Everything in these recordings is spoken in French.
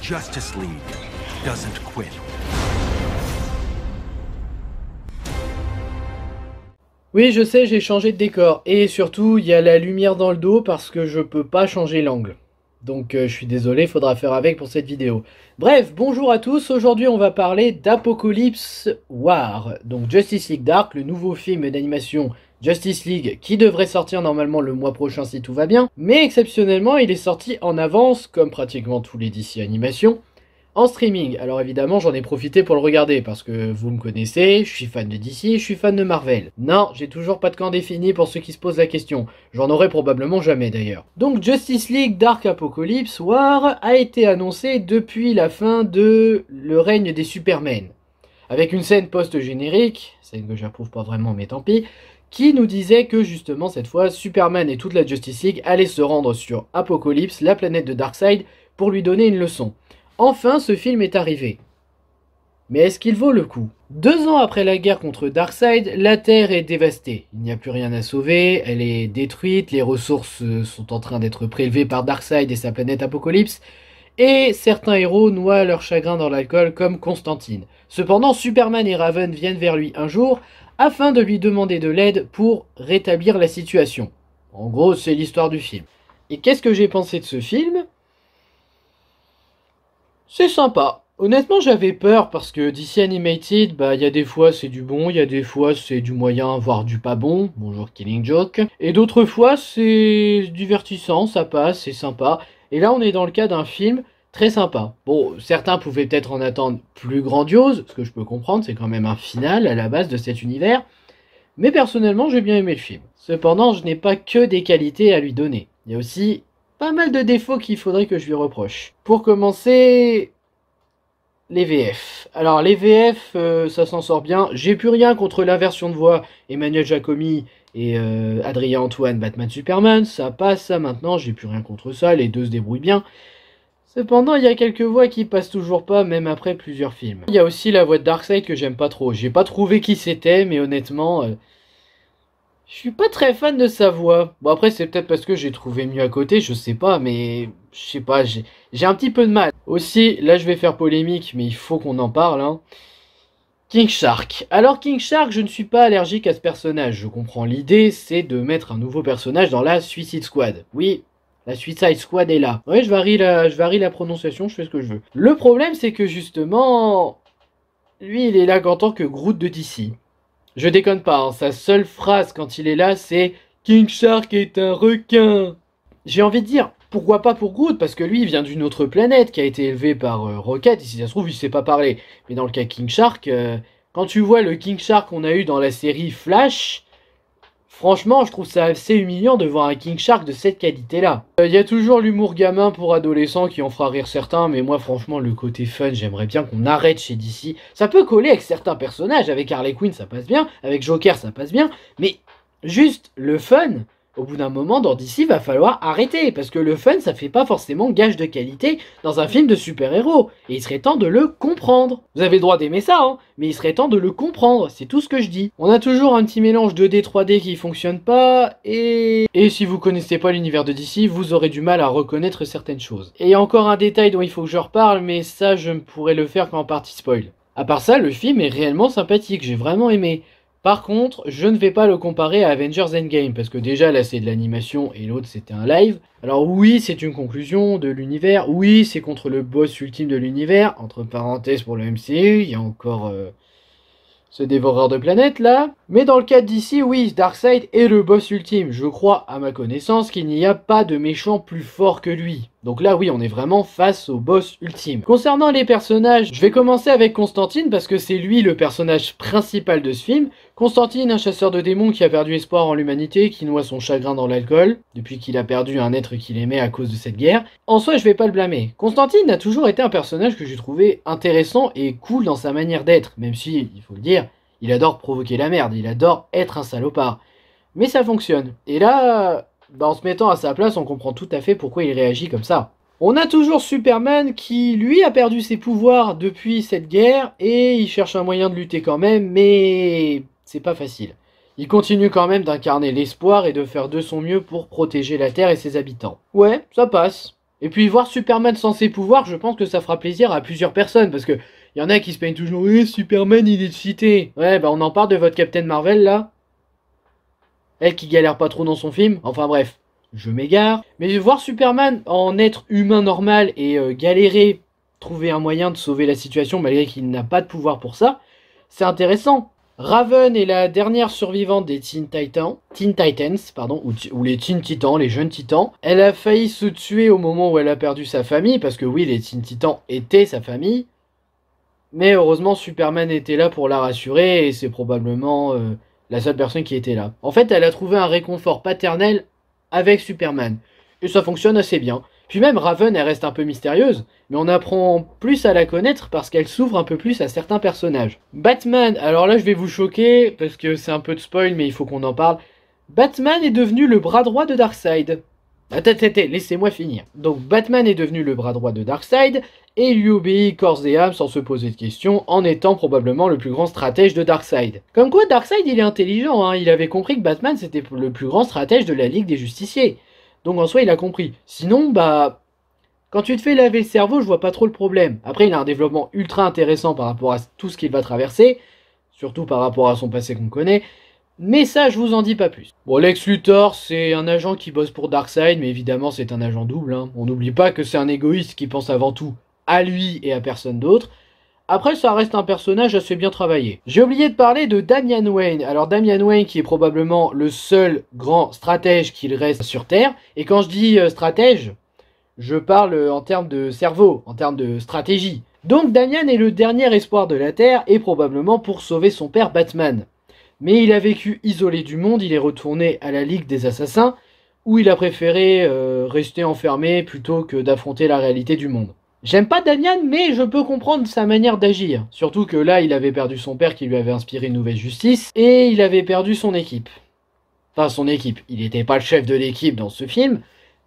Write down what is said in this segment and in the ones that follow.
Justice League Oui, je sais, j'ai changé de décor. Et surtout, il y a la lumière dans le dos parce que je peux pas changer l'angle. Donc euh, je suis désolé, faudra faire avec pour cette vidéo. Bref, bonjour à tous. Aujourd'hui, on va parler d'Apocalypse War. Donc Justice League Dark, le nouveau film d'animation Justice League qui devrait sortir normalement le mois prochain si tout va bien, mais exceptionnellement il est sorti en avance comme pratiquement tous les DC Animations en streaming. Alors évidemment, j'en ai profité pour le regarder parce que vous me connaissez, je suis fan de DC, je suis fan de Marvel. Non, j'ai toujours pas de camp défini pour ceux qui se posent la question. J'en aurai probablement jamais d'ailleurs. Donc Justice League Dark Apocalypse War a été annoncé depuis la fin de Le règne des Supermen. Avec une scène post-générique, scène que j'approuve pas vraiment mais tant pis, qui nous disait que justement cette fois Superman et toute la Justice League allaient se rendre sur Apocalypse, la planète de Darkseid, pour lui donner une leçon. Enfin, ce film est arrivé. Mais est-ce qu'il vaut le coup Deux ans après la guerre contre Darkseid, la Terre est dévastée. Il n'y a plus rien à sauver, elle est détruite, les ressources euh, sont en train d'être prélevées par Darkseid et sa planète Apocalypse et certains héros noient leur chagrin dans l'alcool comme Constantine. Cependant, Superman et Raven viennent vers lui un jour afin de lui demander de l'aide pour rétablir la situation. En gros, c'est l'histoire du film. Et qu'est-ce que j'ai pensé de ce film C'est sympa. Honnêtement, j'avais peur parce que DC Animated, bah, il y a des fois c'est du bon, il y a des fois c'est du moyen, voire du pas bon. Bonjour Killing Joke. Et d'autres fois c'est divertissant, ça passe, c'est sympa. Et là, on est dans le cas d'un film très sympa. Bon, certains pouvaient peut-être en attendre plus grandiose, ce que je peux comprendre, c'est quand même un final à la base de cet univers. Mais personnellement, j'ai bien aimé le film. Cependant, je n'ai pas que des qualités à lui donner. Il y a aussi pas mal de défauts qu'il faudrait que je lui reproche. Pour commencer, les VF. Alors les VF, euh, ça s'en sort bien. J'ai plus rien contre l'inversion de voix Emmanuel Jacomi et euh, Adrien Antoine Batman Superman. Ça passe, ça maintenant, j'ai plus rien contre ça. Les deux se débrouillent bien. Cependant, il y a quelques voix qui passent toujours pas, même après plusieurs films. Il y a aussi la voix de Darkseid que j'aime pas trop. J'ai pas trouvé qui c'était, mais honnêtement, euh, je suis pas très fan de sa voix. Bon après c'est peut-être parce que j'ai trouvé mieux à côté, je sais pas, mais je sais pas, j'ai un petit peu de mal. Aussi, là je vais faire polémique, mais il faut qu'on en parle. Hein. King Shark. Alors King Shark, je ne suis pas allergique à ce personnage. Je comprends l'idée, c'est de mettre un nouveau personnage dans la Suicide Squad. Oui, la Suicide Squad est là. Oui, je varie la, je varie la prononciation, je fais ce que je veux. Le problème, c'est que justement, lui, il est là qu'en tant que Groot de DC. Je déconne pas, hein. sa seule phrase quand il est là, c'est King Shark est un requin. J'ai envie de dire, pourquoi pas pour Groot Parce que lui, il vient d'une autre planète qui a été élevée par euh, Rocket, et si ça se trouve, il sait pas parler. Mais dans le cas King Shark, euh, quand tu vois le King Shark qu'on a eu dans la série Flash, Franchement, je trouve ça assez humiliant de voir un King Shark de cette qualité-là. Il euh, y a toujours l'humour gamin pour adolescents qui en fera rire certains, mais moi franchement, le côté fun, j'aimerais bien qu'on arrête chez DC. Ça peut coller avec certains personnages, avec Harley Quinn ça passe bien, avec Joker ça passe bien, mais juste le fun, au bout d'un moment, dans DC, va falloir arrêter, parce que le fun, ça fait pas forcément gage de qualité dans un film de super-héros, et il serait temps de le comprendre. Vous avez le droit d'aimer ça, hein, mais il serait temps de le comprendre, c'est tout ce que je dis. On a toujours un petit mélange 2D, 3D qui fonctionne pas, et... Et si vous connaissez pas l'univers de DC, vous aurez du mal à reconnaître certaines choses. Et encore un détail dont il faut que je reparle, mais ça, je ne pourrais le faire qu'en partie spoil. À part ça, le film est réellement sympathique, j'ai vraiment aimé. Par contre, je ne vais pas le comparer à Avengers Endgame, parce que déjà là c'est de l'animation et l'autre c'était un live. Alors oui, c'est une conclusion de l'univers, oui, c'est contre le boss ultime de l'univers, entre parenthèses pour le MCU, il y a encore euh, ce dévoreur de planètes là. Mais dans le cas d'ici, oui, Darkseid est le boss ultime. Je crois, à ma connaissance, qu'il n'y a pas de méchant plus fort que lui. Donc là, oui, on est vraiment face au boss ultime. Concernant les personnages, je vais commencer avec Constantine parce que c'est lui le personnage principal de ce film. Constantine, un chasseur de démons qui a perdu espoir en l'humanité, qui noie son chagrin dans l'alcool, depuis qu'il a perdu un être qu'il aimait à cause de cette guerre. En soi, je vais pas le blâmer. Constantine a toujours été un personnage que j'ai trouvé intéressant et cool dans sa manière d'être, même si, il faut le dire, il adore provoquer la merde, il adore être un salopard. Mais ça fonctionne. Et là, bah, en se mettant à sa place, on comprend tout à fait pourquoi il réagit comme ça. On a toujours Superman qui, lui, a perdu ses pouvoirs depuis cette guerre et il cherche un moyen de lutter quand même, mais c'est pas facile. Il continue quand même d'incarner l'espoir et de faire de son mieux pour protéger la Terre et ses habitants. Ouais, ça passe. Et puis voir Superman sans ses pouvoirs, je pense que ça fera plaisir à plusieurs personnes parce que il y en a qui se peignent toujours, oui, eh, Superman, il est cité !» Ouais, bah on en parle de votre Captain Marvel là. Elle qui galère pas trop dans son film. Enfin bref, je m'égare. Mais voir Superman en être humain normal et euh, galérer, trouver un moyen de sauver la situation malgré qu'il n'a pas de pouvoir pour ça, c'est intéressant. Raven est la dernière survivante des Teen Titans, Teen Titans pardon, ou, ou, les Teen Titans, les jeunes Titans. Elle a failli se tuer au moment où elle a perdu sa famille, parce que oui, les Teen Titans étaient sa famille. Mais heureusement, Superman était là pour la rassurer et c'est probablement euh, la seule personne qui était là. En fait, elle a trouvé un réconfort paternel avec Superman. Et ça fonctionne assez bien. Puis même Raven, elle reste un peu mystérieuse, mais on apprend plus à la connaître parce qu'elle s'ouvre un peu plus à certains personnages. Batman, alors là je vais vous choquer parce que c'est un peu de spoil mais il faut qu'on en parle. Batman est devenu le bras droit de Darkseid. Attendez, ah, laissez-moi finir. Donc Batman est devenu le bras droit de Darkseid et lui obéit corps et âme sans se poser de questions en étant probablement le plus grand stratège de Darkseid. Comme quoi Darkseid il est intelligent, hein. il avait compris que Batman c'était le plus grand stratège de la Ligue des Justiciers. Donc en soi il a compris. Sinon bah... Quand tu te fais laver le cerveau, je vois pas trop le problème. Après, il a un développement ultra intéressant par rapport à tout ce qu'il va traverser, surtout par rapport à son passé qu'on connaît, mais ça, je vous en dis pas plus. Bon, Lex Luthor, c'est un agent qui bosse pour Darkseid, mais évidemment, c'est un agent double. Hein. On n'oublie pas que c'est un égoïste qui pense avant tout à lui et à personne d'autre. Après, ça reste un personnage assez bien travaillé. J'ai oublié de parler de Damian Wayne. Alors, Damian Wayne, qui est probablement le seul grand stratège qu'il reste sur Terre. Et quand je dis euh, stratège, je parle euh, en termes de cerveau, en termes de stratégie. Donc, Damian est le dernier espoir de la Terre et probablement pour sauver son père Batman. Mais il a vécu isolé du monde, il est retourné à la Ligue des Assassins, où il a préféré euh, rester enfermé plutôt que d'affronter la réalité du monde. J'aime pas Damian, mais je peux comprendre sa manière d'agir. Surtout que là, il avait perdu son père qui lui avait inspiré une nouvelle justice, et il avait perdu son équipe. Enfin, son équipe. Il n'était pas le chef de l'équipe dans ce film,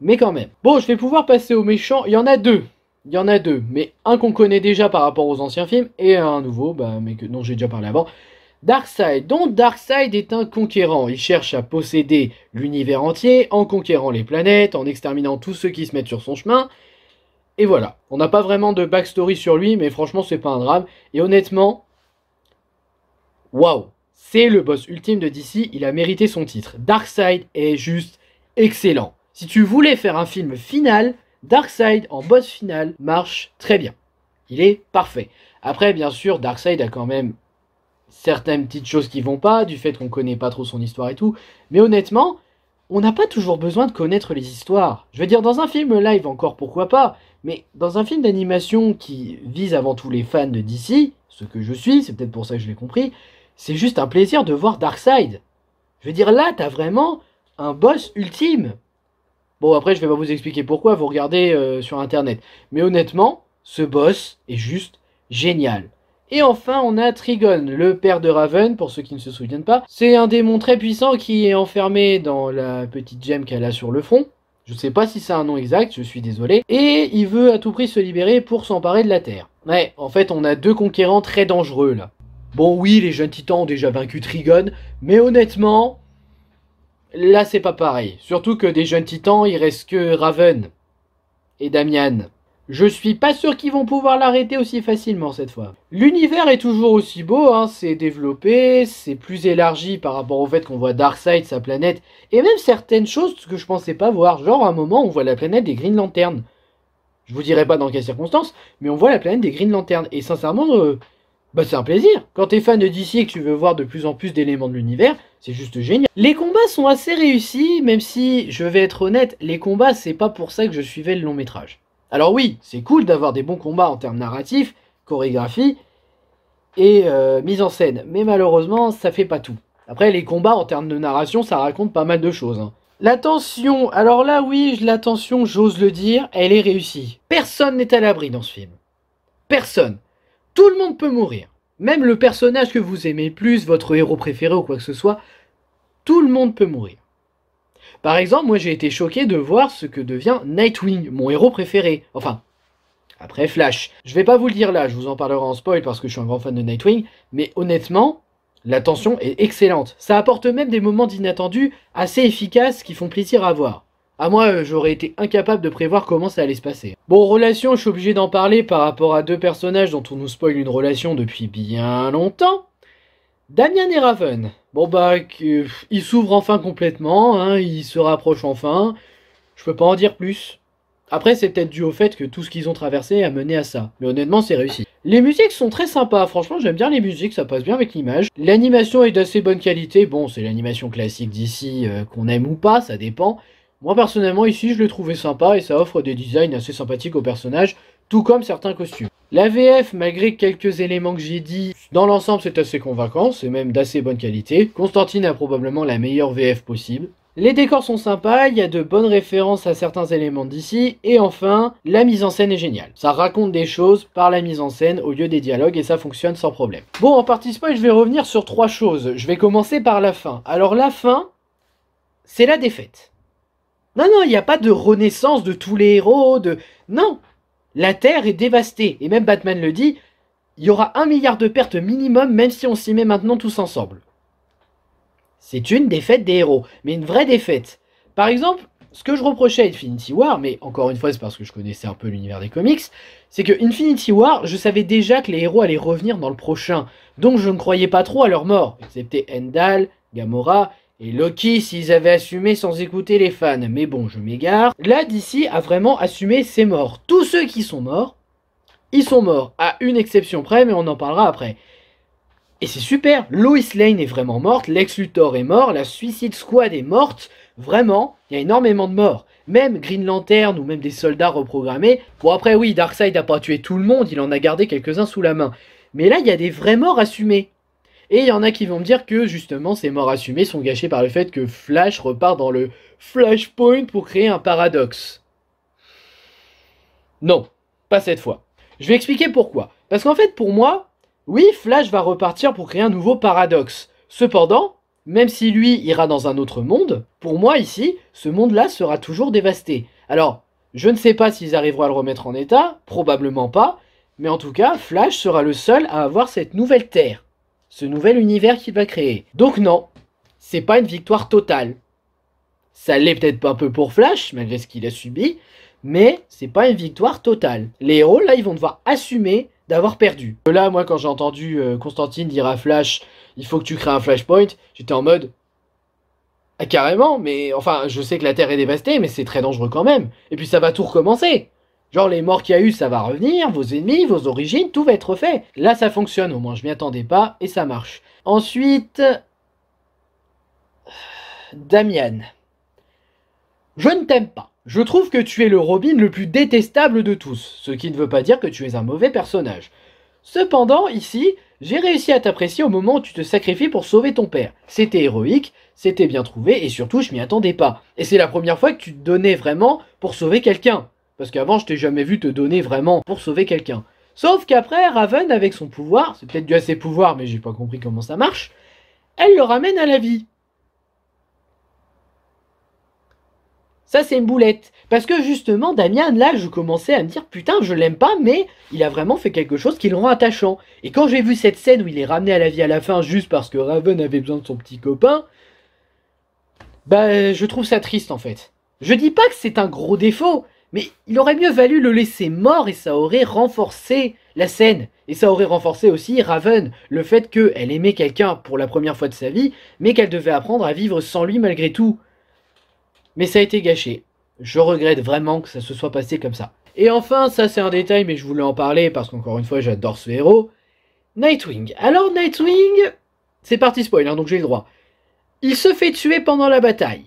mais quand même. Bon, je vais pouvoir passer aux méchants. Il y en a deux. Il y en a deux, mais un qu'on connaît déjà par rapport aux anciens films, et un nouveau, bah, mais que, dont j'ai déjà parlé avant. Darkseid. Donc Darkseid est un conquérant. Il cherche à posséder l'univers entier en conquérant les planètes, en exterminant tous ceux qui se mettent sur son chemin. Et voilà. On n'a pas vraiment de backstory sur lui, mais franchement, c'est pas un drame. Et honnêtement, waouh, c'est le boss ultime de DC. Il a mérité son titre. Darkseid est juste excellent. Si tu voulais faire un film final, Darkseid en boss final marche très bien. Il est parfait. Après, bien sûr, Darkseid a quand même certaines petites choses qui vont pas, du fait qu'on connaît pas trop son histoire et tout. Mais honnêtement, on n'a pas toujours besoin de connaître les histoires. Je veux dire, dans un film live encore, pourquoi pas Mais dans un film d'animation qui vise avant tout les fans de DC, ce que je suis, c'est peut-être pour ça que je l'ai compris, c'est juste un plaisir de voir Darkseid. Je veux dire, là, t'as vraiment un boss ultime. Bon, après, je vais pas vous expliquer pourquoi, vous regardez euh, sur Internet. Mais honnêtement, ce boss est juste génial. Et enfin, on a Trigon, le père de Raven, pour ceux qui ne se souviennent pas. C'est un démon très puissant qui est enfermé dans la petite gemme qu'elle a sur le front. Je sais pas si c'est un nom exact, je suis désolé. Et il veut à tout prix se libérer pour s'emparer de la Terre. Ouais, en fait, on a deux conquérants très dangereux là. Bon, oui, les jeunes titans ont déjà vaincu Trigon, mais honnêtement, là c'est pas pareil. Surtout que des jeunes titans, il reste que Raven et Damian. Je suis pas sûr qu'ils vont pouvoir l'arrêter aussi facilement cette fois. L'univers est toujours aussi beau, hein, c'est développé, c'est plus élargi par rapport au fait qu'on voit Darkseid, sa planète, et même certaines choses que je pensais pas voir, genre à un moment on voit la planète des Green Lanternes. Je vous dirai pas dans quelles circonstances, mais on voit la planète des Green Lanternes, et sincèrement, euh, bah c'est un plaisir. Quand t'es fan de DC et que tu veux voir de plus en plus d'éléments de l'univers, c'est juste génial. Les combats sont assez réussis, même si, je vais être honnête, les combats c'est pas pour ça que je suivais le long métrage. Alors oui, c'est cool d'avoir des bons combats en termes narratifs, chorégraphie et euh, mise en scène, mais malheureusement, ça fait pas tout. Après, les combats en termes de narration, ça raconte pas mal de choses. Hein. L'attention. alors là oui, l'attention, j'ose le dire, elle est réussie. Personne n'est à l'abri dans ce film. Personne. Tout le monde peut mourir. Même le personnage que vous aimez plus, votre héros préféré ou quoi que ce soit, tout le monde peut mourir. Par exemple, moi j'ai été choqué de voir ce que devient Nightwing, mon héros préféré. Enfin, après Flash. Je vais pas vous le dire là, je vous en parlerai en spoil parce que je suis un grand fan de Nightwing, mais honnêtement, la tension est excellente. Ça apporte même des moments d'inattendu assez efficaces qui font plaisir à voir. À moi, euh, j'aurais été incapable de prévoir comment ça allait se passer. Bon, relation, je suis obligé d'en parler par rapport à deux personnages dont on nous spoil une relation depuis bien longtemps. Damien et Raven. Bon bah, il s'ouvre enfin complètement, hein, il se rapproche enfin. Je peux pas en dire plus. Après, c'est peut-être dû au fait que tout ce qu'ils ont traversé a mené à ça. Mais honnêtement, c'est réussi. Les musiques sont très sympas, franchement, j'aime bien les musiques, ça passe bien avec l'image. L'animation est d'assez bonne qualité. Bon, c'est l'animation classique d'ici euh, qu'on aime ou pas, ça dépend. Moi, personnellement, ici, je le trouvais sympa et ça offre des designs assez sympathiques aux personnages, tout comme certains costumes. La VF, malgré quelques éléments que j'ai dit, dans l'ensemble c'est assez convaincant, c'est même d'assez bonne qualité. Constantine a probablement la meilleure VF possible. Les décors sont sympas, il y a de bonnes références à certains éléments d'ici, et enfin, la mise en scène est géniale. Ça raconte des choses par la mise en scène au lieu des dialogues et ça fonctionne sans problème. Bon, en partie je vais revenir sur trois choses. Je vais commencer par la fin. Alors la fin, c'est la défaite. Non, non, il n'y a pas de renaissance de tous les héros, de... Non, la Terre est dévastée. Et même Batman le dit, il y aura un milliard de pertes minimum même si on s'y met maintenant tous ensemble. C'est une défaite des héros, mais une vraie défaite. Par exemple, ce que je reprochais à Infinity War, mais encore une fois c'est parce que je connaissais un peu l'univers des comics, c'est que Infinity War, je savais déjà que les héros allaient revenir dans le prochain, donc je ne croyais pas trop à leur mort, excepté Endal, Gamora et Loki, s'ils avaient assumé sans écouter les fans, mais bon, je m'égare. Là, DC a vraiment assumé ses morts. Tous ceux qui sont morts, ils sont morts, à une exception près, mais on en parlera après. Et c'est super, Lois Lane est vraiment morte, Lex Luthor est mort, la Suicide Squad est morte, vraiment, il y a énormément de morts. Même Green Lantern ou même des soldats reprogrammés. Bon après oui, Darkseid a pas tué tout le monde, il en a gardé quelques-uns sous la main. Mais là, il y a des vrais morts assumés. Et il y en a qui vont me dire que justement ces morts assumées sont gâchées par le fait que Flash repart dans le Flashpoint pour créer un paradoxe. Non, pas cette fois. Je vais expliquer pourquoi. Parce qu'en fait pour moi, oui, Flash va repartir pour créer un nouveau paradoxe. Cependant, même si lui ira dans un autre monde, pour moi ici, ce monde-là sera toujours dévasté. Alors, je ne sais pas s'ils arriveront à le remettre en état, probablement pas, mais en tout cas, Flash sera le seul à avoir cette nouvelle Terre ce nouvel univers qu'il va créer. Donc non, c'est pas une victoire totale. Ça l'est peut-être pas un peu pour Flash, malgré ce qu'il a subi, mais c'est pas une victoire totale. Les héros, là, ils vont devoir assumer d'avoir perdu. Là, moi, quand j'ai entendu euh, Constantine dire à Flash, il faut que tu crées un Flashpoint, j'étais en mode, ah, carrément, mais enfin, je sais que la Terre est dévastée, mais c'est très dangereux quand même. Et puis ça va tout recommencer. Genre les morts qu'il y a eu, ça va revenir, vos ennemis, vos origines, tout va être fait. Là, ça fonctionne, au moins je m'y attendais pas, et ça marche. Ensuite, Damien. Je ne t'aime pas. Je trouve que tu es le Robin le plus détestable de tous, ce qui ne veut pas dire que tu es un mauvais personnage. Cependant, ici, j'ai réussi à t'apprécier au moment où tu te sacrifies pour sauver ton père. C'était héroïque, c'était bien trouvé, et surtout, je m'y attendais pas. Et c'est la première fois que tu te donnais vraiment pour sauver quelqu'un. Parce qu'avant, je t'ai jamais vu te donner vraiment pour sauver quelqu'un. Sauf qu'après, Raven, avec son pouvoir, c'est peut-être dû à ses pouvoirs, mais j'ai pas compris comment ça marche, elle le ramène à la vie. Ça, c'est une boulette. Parce que justement, Damien là, je commençais à me dire, putain, je l'aime pas, mais il a vraiment fait quelque chose qui le rend attachant. Et quand j'ai vu cette scène où il est ramené à la vie à la fin juste parce que Raven avait besoin de son petit copain, bah, je trouve ça triste, en fait. Je dis pas que c'est un gros défaut, mais il aurait mieux valu le laisser mort et ça aurait renforcé la scène. Et ça aurait renforcé aussi Raven, le fait qu'elle aimait quelqu'un pour la première fois de sa vie, mais qu'elle devait apprendre à vivre sans lui malgré tout. Mais ça a été gâché. Je regrette vraiment que ça se soit passé comme ça. Et enfin, ça c'est un détail, mais je voulais en parler parce qu'encore une fois, j'adore ce héros. Nightwing. Alors Nightwing, c'est parti spoiler hein, donc j'ai le droit. Il se fait tuer pendant la bataille.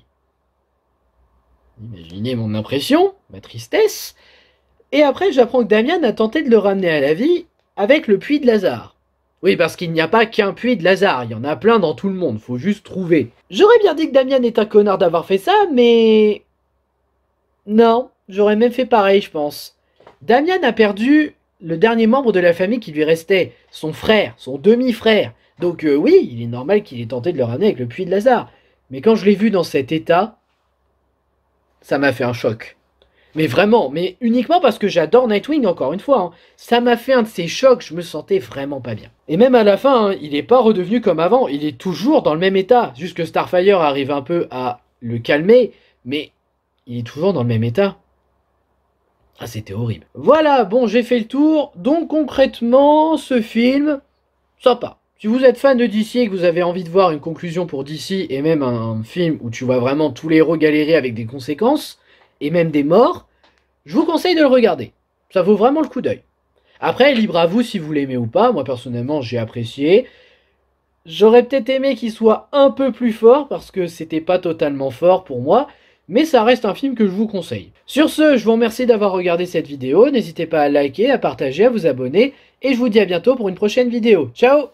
Imaginez mon impression, ma tristesse. Et après, j'apprends que Damien a tenté de le ramener à la vie avec le puits de Lazare. Oui, parce qu'il n'y a pas qu'un puits de Lazare, il y en a plein dans tout le monde, faut juste trouver. J'aurais bien dit que Damien est un connard d'avoir fait ça, mais. Non, j'aurais même fait pareil, je pense. Damien a perdu le dernier membre de la famille qui lui restait, son frère, son demi-frère. Donc euh, oui, il est normal qu'il ait tenté de le ramener avec le puits de Lazare. Mais quand je l'ai vu dans cet état, ça m'a fait un choc. Mais vraiment, mais uniquement parce que j'adore Nightwing encore une fois. Hein. Ça m'a fait un de ces chocs, je me sentais vraiment pas bien. Et même à la fin, hein, il n'est pas redevenu comme avant, il est toujours dans le même état. Juste que Starfire arrive un peu à le calmer, mais il est toujours dans le même état. Ah, c'était horrible. Voilà, bon, j'ai fait le tour. Donc concrètement, ce film, sympa. Si vous êtes fan de DC et que vous avez envie de voir une conclusion pour DC et même un film où tu vois vraiment tous les héros galérer avec des conséquences et même des morts, je vous conseille de le regarder. Ça vaut vraiment le coup d'œil. Après, libre à vous si vous l'aimez ou pas. Moi personnellement, j'ai apprécié. J'aurais peut-être aimé qu'il soit un peu plus fort parce que c'était pas totalement fort pour moi, mais ça reste un film que je vous conseille. Sur ce, je vous remercie d'avoir regardé cette vidéo. N'hésitez pas à liker, à partager, à vous abonner et je vous dis à bientôt pour une prochaine vidéo. Ciao